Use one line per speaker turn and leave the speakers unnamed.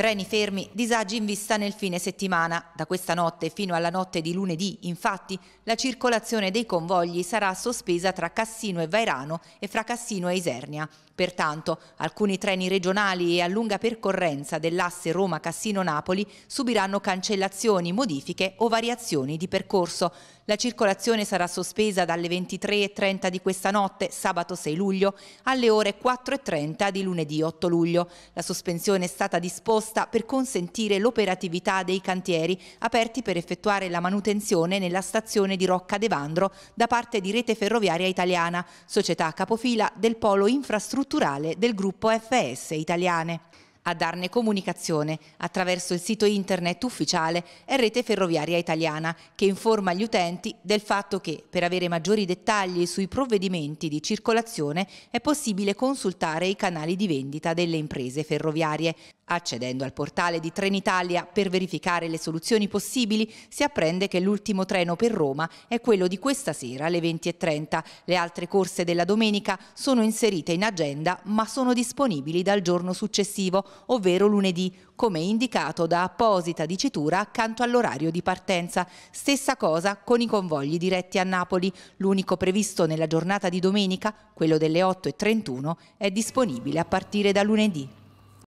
Treni fermi, disagi in vista nel fine settimana. Da questa notte fino alla notte di lunedì, infatti, la circolazione dei convogli sarà sospesa tra Cassino e Vairano e fra Cassino e Isernia. Pertanto, alcuni treni regionali e a lunga percorrenza dell'asse Roma-Cassino-Napoli subiranno cancellazioni, modifiche o variazioni di percorso. La circolazione sarà sospesa dalle 23.30 di questa notte, sabato 6 luglio, alle ore 4.30 di lunedì 8 luglio. La sospensione è stata disposta proposta per consentire l'operatività dei cantieri aperti per effettuare la manutenzione nella stazione di Rocca Devandro da parte di Rete Ferroviaria Italiana, società capofila del polo infrastrutturale del gruppo FS Italiane. A darne comunicazione attraverso il sito internet ufficiale è Rete Ferroviaria Italiana, che informa gli utenti del fatto che, per avere maggiori dettagli sui provvedimenti di circolazione, è possibile consultare i canali di vendita delle imprese ferroviarie. Accedendo al portale di Trenitalia per verificare le soluzioni possibili, si apprende che l'ultimo treno per Roma è quello di questa sera alle 20.30. Le altre corse della domenica sono inserite in agenda ma sono disponibili dal giorno successivo, ovvero lunedì, come indicato da apposita dicitura accanto all'orario di partenza. Stessa cosa con i convogli diretti a Napoli. L'unico previsto nella giornata di domenica, quello delle 8.31, è disponibile a partire da lunedì.